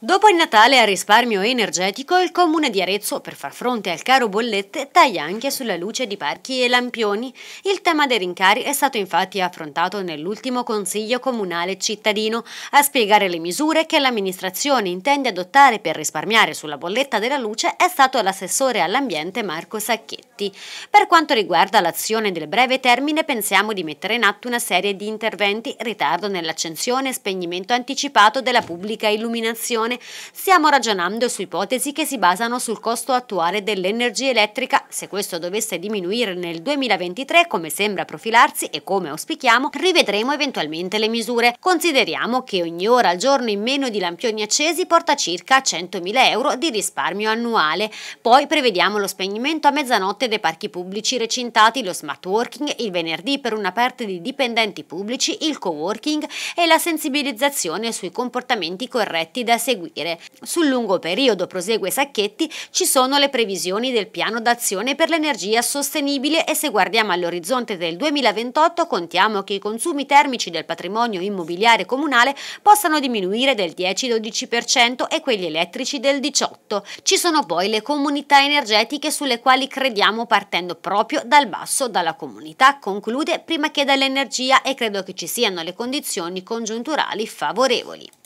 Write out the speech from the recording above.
Dopo il Natale a risparmio energetico, il comune di Arezzo, per far fronte al caro bollette, taglia anche sulla luce di parchi e lampioni. Il tema dei rincari è stato infatti affrontato nell'ultimo consiglio comunale cittadino, a spiegare le misure che l'amministrazione intende adottare per risparmiare sulla bolletta della luce è stato l'assessore all'ambiente Marco Sacchetti. Per quanto riguarda l'azione del breve termine, pensiamo di mettere in atto una serie di interventi, ritardo nell'accensione e spegnimento anticipato della pubblica illuminazione discussione, stiamo ragionando su ipotesi che si basano sul costo attuale dell'energia elettrica. Se questo dovesse diminuire nel 2023, come sembra profilarsi e come auspichiamo, rivedremo eventualmente le misure. Consideriamo che ogni ora al giorno in meno di lampioni accesi porta circa 100.000 euro di risparmio annuale. Poi prevediamo lo spegnimento a mezzanotte dei parchi pubblici recintati, lo smart working, il venerdì per una parte di dipendenti pubblici, il co-working e la sensibilizzazione sui comportamenti corretti da seguire proseguire. Sul lungo periodo, prosegue Sacchetti, ci sono le previsioni del piano d'azione per l'energia sostenibile e se guardiamo all'orizzonte del 2028 contiamo che i consumi termici del patrimonio immobiliare comunale possano diminuire del 10-12% e quelli elettrici del 18%. Ci sono poi le comunità energetiche sulle quali crediamo partendo proprio dal basso, dalla comunità, conclude prima che dall'energia e credo che ci siano le condizioni congiunturali favorevoli.